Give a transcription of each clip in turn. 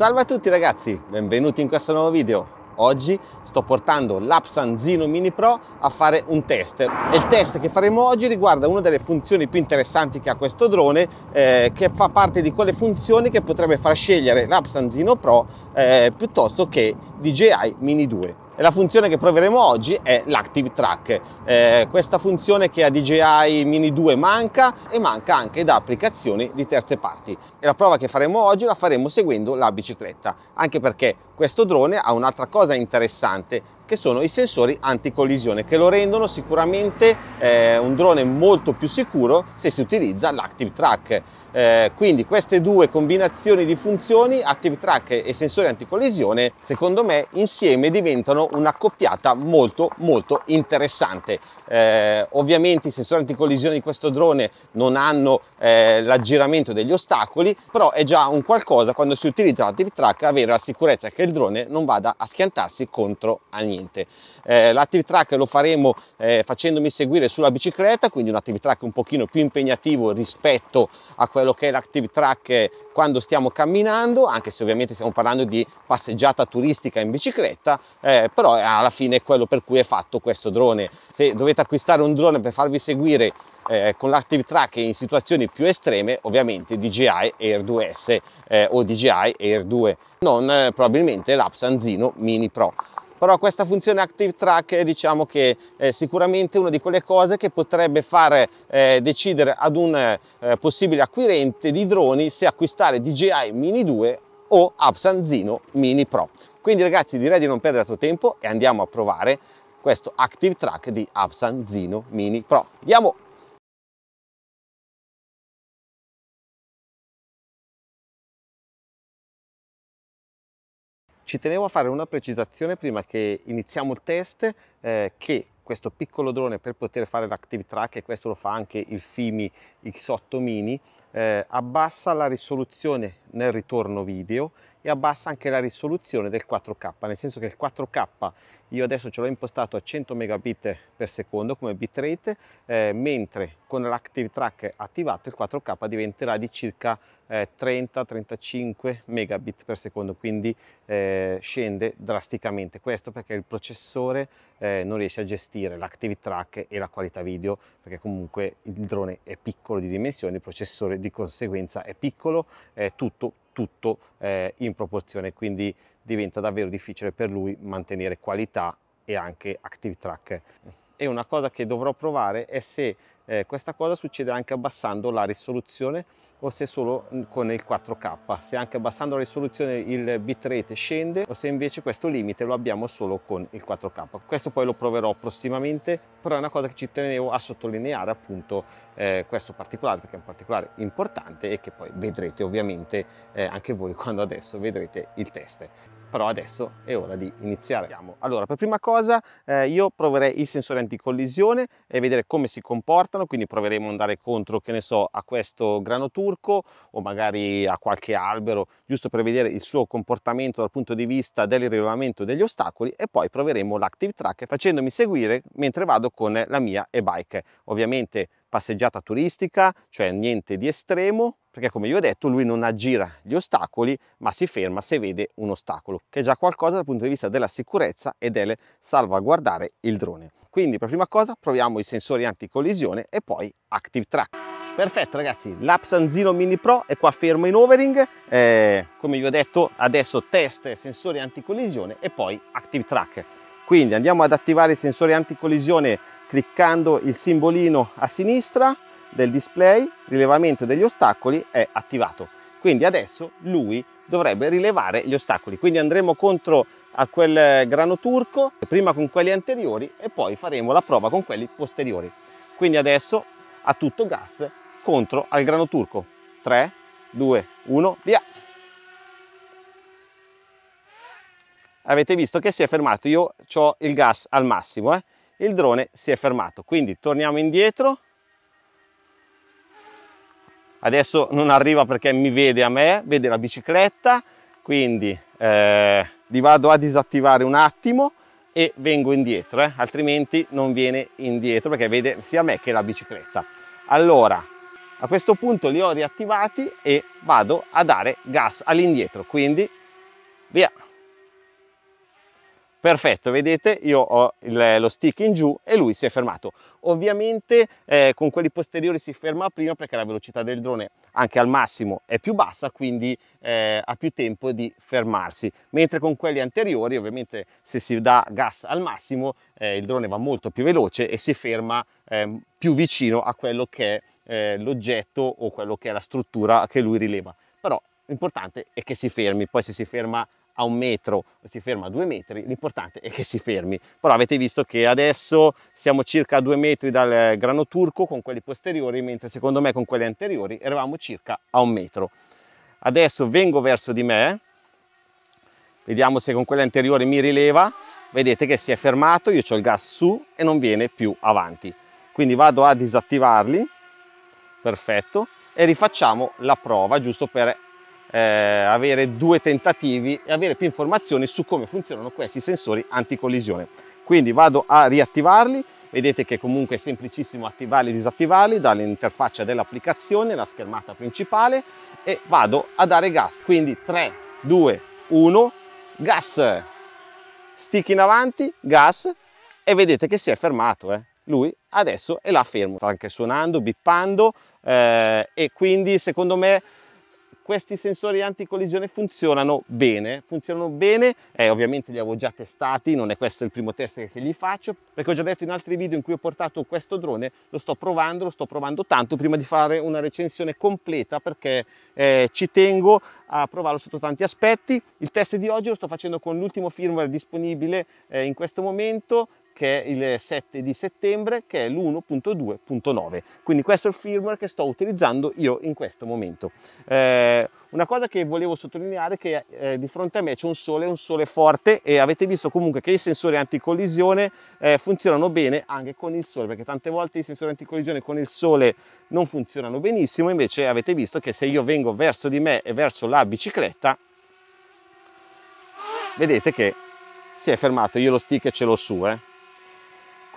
Salve a tutti ragazzi, benvenuti in questo nuovo video. Oggi sto portando l'Apsan Zino Mini Pro a fare un test e il test che faremo oggi riguarda una delle funzioni più interessanti che ha questo drone eh, che fa parte di quelle funzioni che potrebbe far scegliere l'Apsan Zino Pro eh, piuttosto che DJI Mini 2. E la funzione che proveremo oggi è l'Active Track, eh, questa funzione che a DJI Mini 2 manca e manca anche da applicazioni di terze parti. E la prova che faremo oggi la faremo seguendo la bicicletta, anche perché questo drone ha un'altra cosa interessante che sono i sensori anticollisione che lo rendono sicuramente eh, un drone molto più sicuro se si utilizza l'Active Track. Eh, quindi queste due combinazioni di funzioni, Active Track e sensore anticollisione, secondo me insieme diventano una coppiata molto molto interessante. Eh, ovviamente i sensori anticollisione di questo drone non hanno eh, l'aggiramento degli ostacoli, però è già un qualcosa quando si utilizza l'Active Track avere la sicurezza che il drone non vada a schiantarsi contro a niente. Eh, la Track lo faremo eh, facendomi seguire sulla bicicletta, quindi un Active Track un pochino più impegnativo rispetto a quello che è l'Active Track quando stiamo camminando, anche se ovviamente stiamo parlando di passeggiata turistica in bicicletta, eh, però alla fine è quello per cui è fatto questo drone. Se dovete potete acquistare un drone per farvi seguire eh, con l'active track in situazioni più estreme, ovviamente DJI Air 2S eh, o DJI Air 2, non eh, probabilmente l'Apsanzino Mini Pro. Però questa funzione Active Track eh, diciamo che è sicuramente una di quelle cose che potrebbe far eh, decidere ad un eh, possibile acquirente di droni se acquistare DJI Mini 2 o Absanzino Mini Pro. Quindi ragazzi direi di non perdere altro tempo e andiamo a provare questo Active Track di Absan Zino Mini Pro. Andiamo! Ci tenevo a fare una precisazione prima che iniziamo il test eh, che questo piccolo drone per poter fare l'Active Track e questo lo fa anche il Fimi X8 Mini eh, abbassa la risoluzione nel ritorno video e abbassa anche la risoluzione del 4K, nel senso che il 4K io adesso ce l'ho impostato a 100 megabit per secondo come bitrate, eh, mentre con l'Active Track attivato il 4K diventerà di circa eh, 30-35 megabit per secondo, quindi eh, scende drasticamente. Questo perché il processore eh, non riesce a gestire l'Active Track e la qualità video, perché comunque il drone è piccolo di dimensioni, il processore di conseguenza è piccolo, è tutto, tutto eh, in proporzione, quindi diventa davvero difficile per lui mantenere qualità e anche active track e una cosa che dovrò provare è se eh, questa cosa succede anche abbassando la risoluzione o se solo mm, con il 4K, se anche abbassando la risoluzione il bitrate scende o se invece questo limite lo abbiamo solo con il 4K. Questo poi lo proverò prossimamente, però è una cosa che ci tenevo a sottolineare appunto eh, questo particolare, perché è un particolare importante e che poi vedrete ovviamente eh, anche voi quando adesso vedrete il test però adesso è ora di iniziare. Iniziamo. Allora, per prima cosa eh, io proverei i sensori anticollisione e vedere come si comportano, quindi proveremo ad andare contro, che ne so, a questo grano turco o magari a qualche albero, giusto per vedere il suo comportamento dal punto di vista del rilevamento degli ostacoli e poi proveremo l'active track facendomi seguire mentre vado con la mia e bike Ovviamente passeggiata turistica, cioè niente di estremo, perché come vi ho detto lui non aggira gli ostacoli ma si ferma se vede un ostacolo, che è già qualcosa dal punto di vista della sicurezza e del salvaguardare il drone. Quindi per prima cosa proviamo i sensori anticollisione e poi Active Track. Perfetto ragazzi, l'Apsanzino Mini Pro è qua fermo in overing, eh, come vi ho detto adesso test sensori anticollisione e poi Active Track. Quindi andiamo ad attivare i sensori anticollisione cliccando il simbolino a sinistra del display rilevamento degli ostacoli è attivato quindi adesso lui dovrebbe rilevare gli ostacoli quindi andremo contro a quel grano turco prima con quelli anteriori e poi faremo la prova con quelli posteriori quindi adesso a tutto gas contro al grano turco 3 2 1 via avete visto che si è fermato io ho il gas al massimo eh? il drone si è fermato. Quindi torniamo indietro. Adesso non arriva perché mi vede a me, vede la bicicletta, quindi eh, li vado a disattivare un attimo e vengo indietro, eh? altrimenti non viene indietro perché vede sia me che la bicicletta. Allora, a questo punto li ho riattivati e vado a dare gas all'indietro, quindi via! perfetto vedete io ho il, lo stick in giù e lui si è fermato ovviamente eh, con quelli posteriori si ferma prima perché la velocità del drone anche al massimo è più bassa quindi eh, ha più tempo di fermarsi mentre con quelli anteriori ovviamente se si dà gas al massimo eh, il drone va molto più veloce e si ferma ehm, più vicino a quello che è eh, l'oggetto o quello che è la struttura che lui rileva però l'importante è che si fermi poi se si ferma a un metro si ferma a due metri, l'importante è che si fermi. Però avete visto che adesso siamo circa a due metri dal grano turco con quelli posteriori, mentre secondo me con quelli anteriori eravamo circa a un metro. Adesso vengo verso di me, vediamo se con quelli anteriori mi rileva, vedete che si è fermato, io ho il gas su e non viene più avanti. Quindi vado a disattivarli, perfetto, e rifacciamo la prova giusto per eh, avere due tentativi e avere più informazioni su come funzionano questi sensori anticollisione. Quindi vado a riattivarli, vedete che comunque è semplicissimo attivarli e disattivarli dall'interfaccia dell'applicazione, la schermata principale e vado a dare gas, quindi 3, 2, 1, gas, stick in avanti, gas e vedete che si è fermato, eh? lui adesso è là fermo, sta anche suonando, bippando eh, e quindi secondo me questi sensori anticollisione funzionano bene, funzionano bene, eh, ovviamente li avevo già testati, non è questo il primo test che gli faccio, perché ho già detto in altri video in cui ho portato questo drone, lo sto provando, lo sto provando tanto prima di fare una recensione completa perché eh, ci tengo a provarlo sotto tanti aspetti. Il test di oggi lo sto facendo con l'ultimo firmware disponibile eh, in questo momento, che è il 7 di settembre, che è l'1.2.9. Quindi questo è il firmware che sto utilizzando io in questo momento. Eh, una cosa che volevo sottolineare è che eh, di fronte a me c'è un sole, un sole forte e avete visto comunque che i sensori anticollisione eh, funzionano bene anche con il sole, perché tante volte i sensori anticollisione con il sole non funzionano benissimo, invece avete visto che se io vengo verso di me e verso la bicicletta, vedete che si è fermato, io lo stick ce l'ho su, eh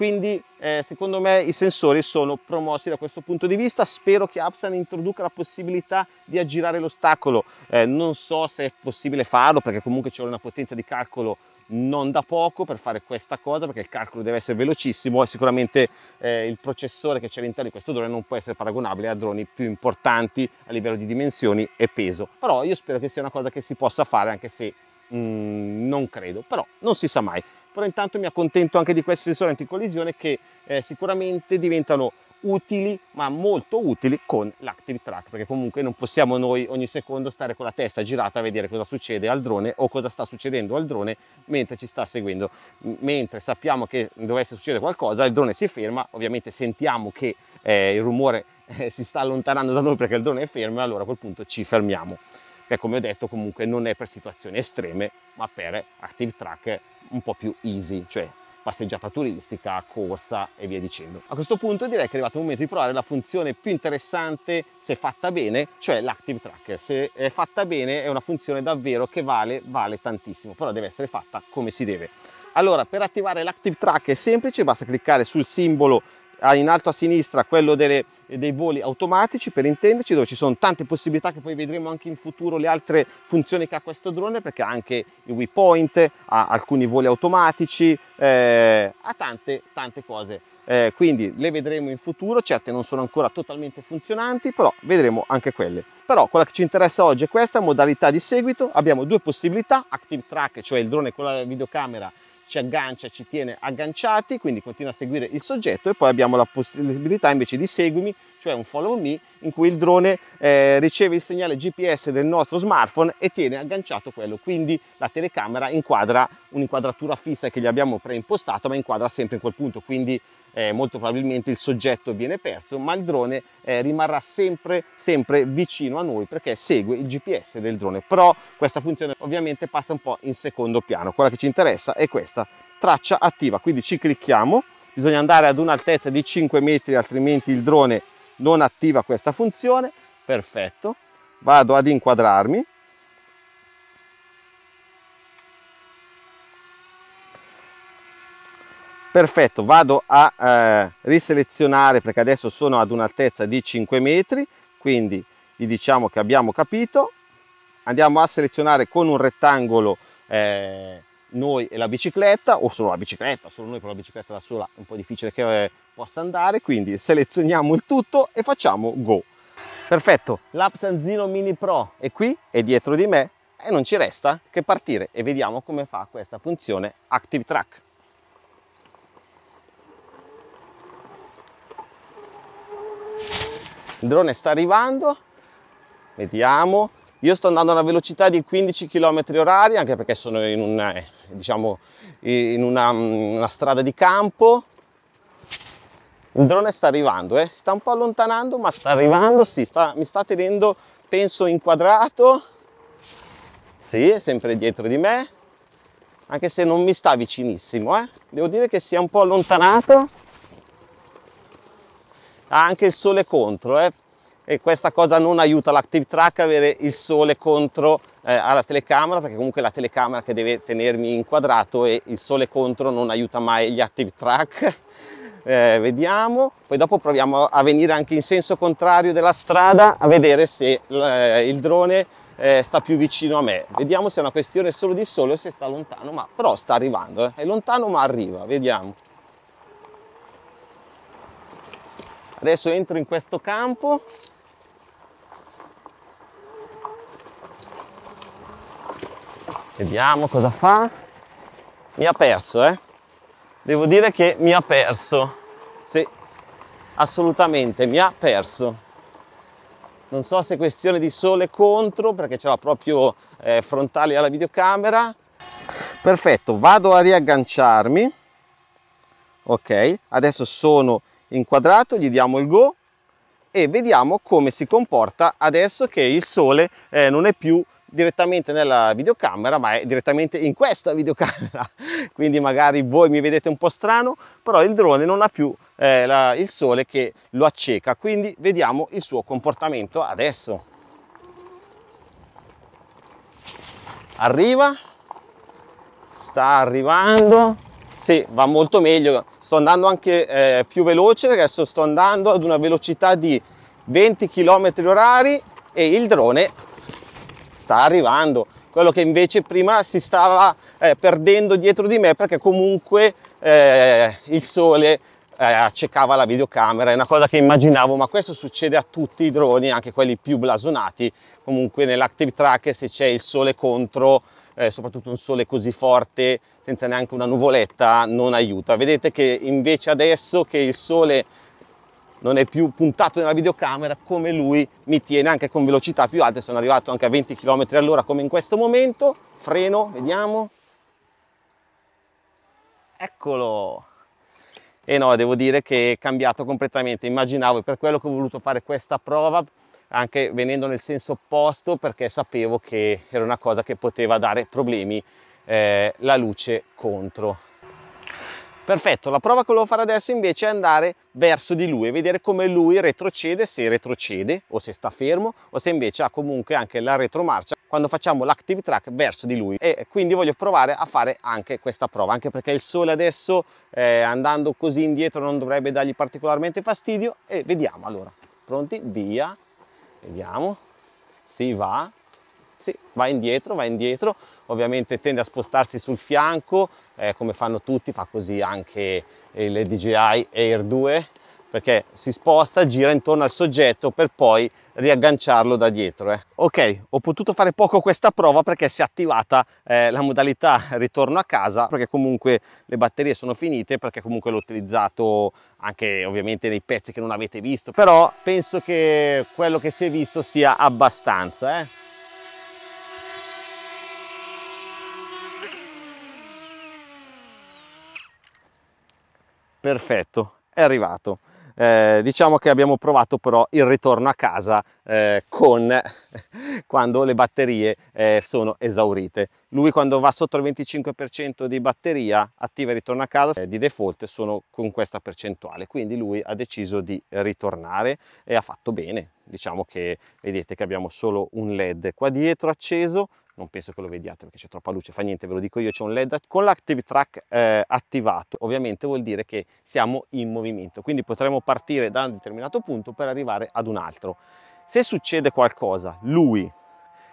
quindi eh, secondo me i sensori sono promossi da questo punto di vista spero che Upsan introduca la possibilità di aggirare l'ostacolo eh, non so se è possibile farlo perché comunque ci vuole una potenza di calcolo non da poco per fare questa cosa perché il calcolo deve essere velocissimo e sicuramente eh, il processore che c'è all'interno di questo drone non può essere paragonabile a droni più importanti a livello di dimensioni e peso però io spero che sia una cosa che si possa fare anche se mh, mm, non credo però non si sa mai però intanto mi accontento anche di questi sensori anticollisione che eh, sicuramente diventano utili ma molto utili con l'active track perché comunque non possiamo noi ogni secondo stare con la testa girata a vedere cosa succede al drone o cosa sta succedendo al drone mentre ci sta seguendo M mentre sappiamo che dovesse succedere qualcosa il drone si ferma ovviamente sentiamo che eh, il rumore eh, si sta allontanando da noi perché il drone è fermo e allora a quel punto ci fermiamo che cioè, come ho detto comunque non è per situazioni estreme ma per active track un po' più easy, cioè passeggiata turistica, corsa e via dicendo. A questo punto direi che è arrivato il momento di provare la funzione più interessante se fatta bene, cioè l'active track. Se è fatta bene è una funzione davvero che vale, vale tantissimo, però deve essere fatta come si deve. Allora, per attivare l'active track è semplice, basta cliccare sul simbolo ah, in alto a sinistra, quello delle dei voli automatici per intenderci dove ci sono tante possibilità che poi vedremo anche in futuro le altre funzioni che ha questo drone perché ha anche i waypoint, ha alcuni voli automatici, eh, ha tante tante cose. Eh, quindi le vedremo in futuro, certe non sono ancora totalmente funzionanti, però vedremo anche quelle. Però quella che ci interessa oggi è questa modalità di seguito, abbiamo due possibilità, Active Track, cioè il drone con la videocamera ci aggancia, ci tiene agganciati, quindi continua a seguire il soggetto e poi abbiamo la possibilità invece di seguimi, cioè un follow me, in cui il drone eh, riceve il segnale GPS del nostro smartphone e tiene agganciato quello, quindi la telecamera inquadra un'inquadratura fissa che gli abbiamo preimpostato, ma inquadra sempre in quel punto, quindi eh, molto probabilmente il soggetto viene perso, ma il drone eh, rimarrà sempre, sempre vicino a noi perché segue il GPS del drone. Però questa funzione ovviamente passa un po' in secondo piano. Quella che ci interessa è questa traccia attiva, quindi ci clicchiamo, bisogna andare ad un'altezza di 5 metri altrimenti il drone non attiva questa funzione. Perfetto, vado ad inquadrarmi perfetto vado a eh, riselezionare perché adesso sono ad un'altezza di 5 metri quindi gli diciamo che abbiamo capito andiamo a selezionare con un rettangolo eh, noi e la bicicletta o solo la bicicletta solo noi con la bicicletta da sola è un po' difficile che eh, possa andare quindi selezioniamo il tutto e facciamo go perfetto l'Apsanzino Mini Pro è qui è dietro di me e non ci resta che partire e vediamo come fa questa funzione Active Track Il drone sta arrivando, vediamo. Io sto andando a una velocità di 15 km orari, anche perché sono in, un eh, diciamo, in una, mm, una strada di campo. Il drone sta arrivando, eh. si sta un po' allontanando, ma sta arrivando, sì, sta, mi sta tenendo, penso, inquadrato. Sì, è sempre dietro di me, anche se non mi sta vicinissimo, eh. Devo dire che si è un po' allontanato ha anche il sole contro eh? e questa cosa non aiuta l'active track avere il sole contro eh, alla telecamera perché comunque è la telecamera che deve tenermi inquadrato e il sole contro non aiuta mai gli active track eh, vediamo poi dopo proviamo a venire anche in senso contrario della strada a vedere se eh, il drone eh, sta più vicino a me vediamo se è una questione solo di sole o se sta lontano ma però sta arrivando eh. è lontano ma arriva vediamo Adesso entro in questo campo. Vediamo cosa fa. Mi ha perso, eh. Devo dire che mi ha perso. Sì, assolutamente, mi ha perso. Non so se è questione di sole contro, perché ce l'ha proprio eh, frontale alla videocamera. Perfetto, vado a riagganciarmi. Ok, adesso sono inquadrato, gli diamo il go e vediamo come si comporta adesso che il sole eh, non è più direttamente nella videocamera ma è direttamente in questa videocamera quindi magari voi mi vedete un po' strano però il drone non ha più eh, la, il sole che lo acceca quindi vediamo il suo comportamento adesso arriva sta arrivando sì, va molto meglio. Sto andando anche eh, più veloce, adesso sto andando ad una velocità di 20 km orari e il drone sta arrivando. Quello che invece prima si stava eh, perdendo dietro di me perché comunque eh, il sole eh, accecava la videocamera, è una cosa che immaginavo, ma questo succede a tutti i droni, anche quelli più blasonati. Comunque nell'Active Track se c'è il sole contro eh, soprattutto un sole così forte senza neanche una nuvoletta non aiuta. Vedete che invece adesso che il sole non è più puntato nella videocamera come lui mi tiene anche con velocità più alte sono arrivato anche a 20 km all'ora come in questo momento freno vediamo eccolo e no devo dire che è cambiato completamente immaginavo e per quello che ho voluto fare questa prova anche venendo nel senso opposto perché sapevo che era una cosa che poteva dare problemi eh, la luce contro. Perfetto, la prova che volevo fare adesso invece è andare verso di lui e vedere come lui retrocede, se retrocede o se sta fermo o se invece ha comunque anche la retromarcia quando facciamo l'active track verso di lui e quindi voglio provare a fare anche questa prova anche perché il sole adesso eh, andando così indietro non dovrebbe dargli particolarmente fastidio e vediamo allora pronti via Vediamo. Si va. Si, va indietro, va indietro. Ovviamente tende a spostarsi sul fianco, eh, come fanno tutti, fa così anche eh, le DJI Air 2 perché si sposta, gira intorno al soggetto per poi riagganciarlo da dietro. Eh. Ok, ho potuto fare poco questa prova perché si è attivata eh, la modalità ritorno a casa, perché comunque le batterie sono finite, perché comunque l'ho utilizzato anche ovviamente nei pezzi che non avete visto, però penso che quello che si è visto sia abbastanza. Eh. Perfetto, è arrivato. Eh, diciamo che abbiamo provato però il ritorno a casa eh, con quando le batterie eh, sono esaurite. Lui quando va sotto il 25% di batteria attiva il ritorno a casa, eh, di default sono con questa percentuale, quindi lui ha deciso di ritornare e ha fatto bene, diciamo che vedete che abbiamo solo un led qua dietro acceso non penso che lo vediate perché c'è troppa luce, fa niente, ve lo dico io, c'è un LED con l'Active Track eh, attivato, ovviamente vuol dire che siamo in movimento, quindi potremo partire da un determinato punto per arrivare ad un altro. Se succede qualcosa, lui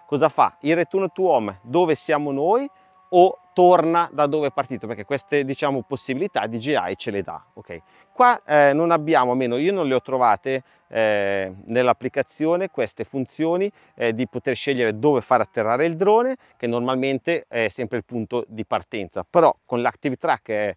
cosa fa? Il return to home, dove siamo noi, o torna da dove è partito perché queste diciamo possibilità GI ce le dà ok qua eh, non abbiamo almeno io non le ho trovate eh, nell'applicazione queste funzioni eh, di poter scegliere dove far atterrare il drone che normalmente è sempre il punto di partenza però con l'active track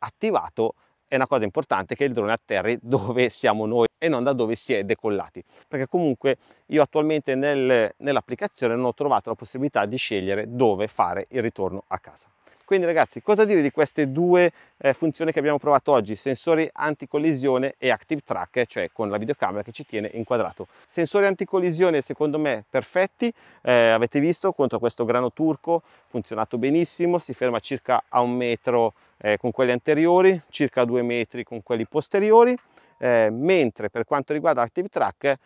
attivato è una cosa importante che il drone atterri dove siamo noi e non da dove si è decollati perché comunque io attualmente nel, nell'applicazione non ho trovato la possibilità di scegliere dove fare il ritorno a casa quindi ragazzi, cosa dire di queste due eh, funzioni che abbiamo provato oggi? Sensori anticollisione e active track, cioè con la videocamera che ci tiene inquadrato. Sensori anticollisione secondo me perfetti, eh, avete visto contro questo grano turco, funzionato benissimo, si ferma circa a un metro eh, con quelli anteriori, circa a due metri con quelli posteriori, eh, mentre per quanto riguarda active track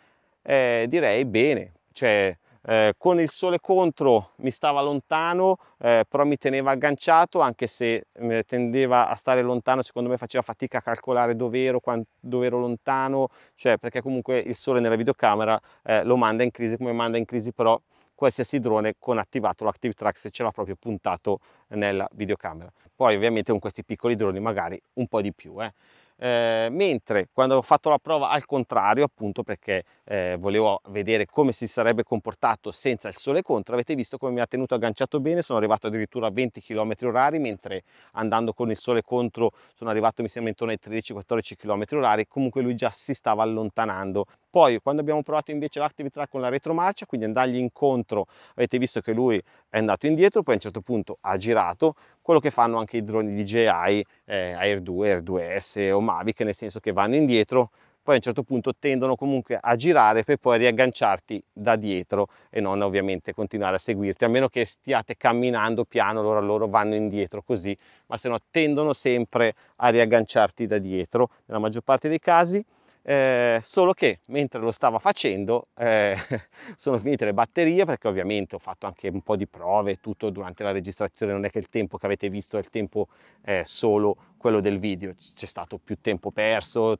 eh, direi bene, cioè eh, con il sole contro mi stava lontano eh, però mi teneva agganciato anche se eh, tendeva a stare lontano secondo me faceva fatica a calcolare dove ero, quanto, dove ero lontano cioè perché comunque il sole nella videocamera eh, lo manda in crisi come manda in crisi però qualsiasi drone con attivato l'Active Track se ce l'ha proprio puntato nella videocamera. Poi ovviamente con questi piccoli droni magari un po' di più. Eh. Eh, mentre quando ho fatto la prova al contrario, appunto perché eh, volevo vedere come si sarebbe comportato senza il sole contro, avete visto come mi ha tenuto agganciato bene, sono arrivato addirittura a 20 km orari, mentre andando con il sole contro sono arrivato mi sembra intorno ai 13-14 km orari, comunque lui già si stava allontanando poi quando abbiamo provato invece l'active track con la retromarcia, quindi andargli incontro, avete visto che lui è andato indietro, poi a un certo punto ha girato, quello che fanno anche i droni DJI, eh, Air 2, Air 2S o Mavic, nel senso che vanno indietro, poi a un certo punto tendono comunque a girare per poi riagganciarti da dietro e non ovviamente continuare a seguirti, a meno che stiate camminando piano, loro loro vanno indietro così, ma se no tendono sempre a riagganciarti da dietro nella maggior parte dei casi eh, solo che mentre lo stava facendo eh, sono finite le batterie perché ovviamente ho fatto anche un po' di prove tutto durante la registrazione non è che il tempo che avete visto è il tempo eh, solo quello del video c'è stato più tempo perso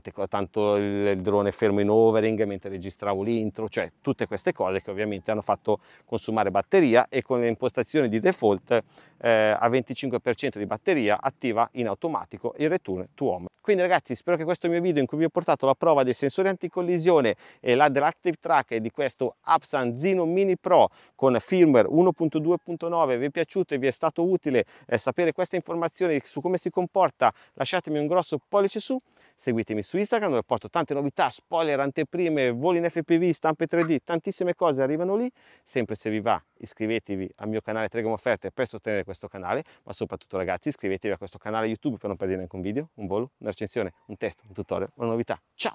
tante, tanto il, drone fermo in overing mentre registravo l'intro, cioè tutte queste cose che ovviamente hanno fatto consumare batteria e con le impostazioni di default eh, a 25% di batteria attiva in automatico il return to home. Quindi ragazzi spero che questo mio video in cui vi ho portato la prova dei sensori anticollisione e la dell'Active Track e di questo Apsan Zino Mini Pro con firmware 1.2.9 vi è piaciuto e vi è stato utile eh, sapere queste informazioni su come si comporta lasciatemi un grosso pollice su Seguitemi su Instagram dove porto tante novità, spoiler, anteprime, voli in FPV, stampe 3D, tantissime cose arrivano lì. Sempre se vi va iscrivetevi al mio canale Tregamo Offerte per sostenere questo canale, ma soprattutto ragazzi iscrivetevi a questo canale YouTube per non perdere neanche un video, un volo, una recensione, un testo, un tutorial, una novità. Ciao!